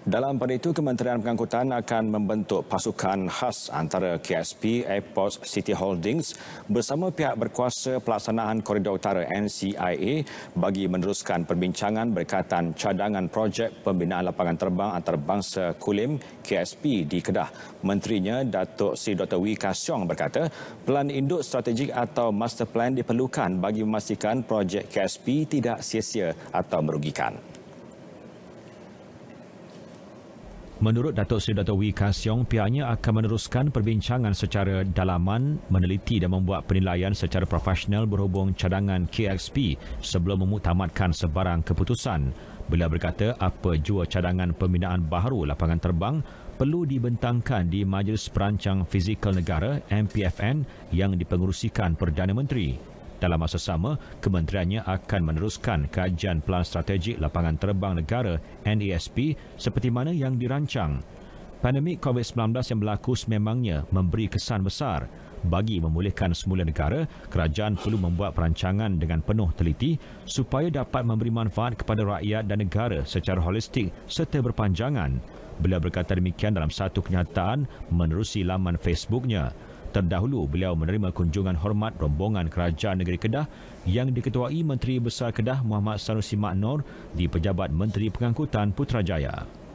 Dalam pada itu, Kementerian Pengangkutan akan membentuk pasukan khas antara KSP, Airports City Holdings bersama pihak berkuasa pelaksanaan Koridor Utara NCIA bagi meneruskan perbincangan berkaitan cadangan projek pembinaan lapangan terbang antarabangsa Kulim KSP di Kedah. Menterinya Datuk Sri Dr. Wee Kasyong berkata, pelan induk strategik atau master plan diperlukan bagi memastikan projek KSP tidak sia-sia atau merugikan. Menurut Datuk Seri Datuk Wee Siong, pihaknya akan meneruskan perbincangan secara dalaman, meneliti dan membuat penilaian secara profesional berhubung cadangan KXP sebelum memutamatkan sebarang keputusan. Beliau berkata apa jua cadangan pembinaan baru lapangan terbang perlu dibentangkan di Majlis Perancang Fizikal Negara MPFN yang dipengerusikan Perdana Menteri. Dalam masa sama, kementeriannya akan meneruskan kajian Pelan Strategik Lapangan Terbang Negara NESP seperti mana yang dirancang. Pandemik COVID-19 yang berlaku sememangnya memberi kesan besar. Bagi memulihkan semula negara, kerajaan perlu membuat perancangan dengan penuh teliti supaya dapat memberi manfaat kepada rakyat dan negara secara holistik serta berpanjangan. Beliau berkata demikian dalam satu kenyataan menerusi laman Facebooknya. Terdahulu, beliau menerima kunjungan hormat rombongan Kerajaan Negeri Kedah yang diketuai Menteri Besar Kedah Muhammad Sanusi Maknor di Pejabat Menteri Pengangkutan Putrajaya.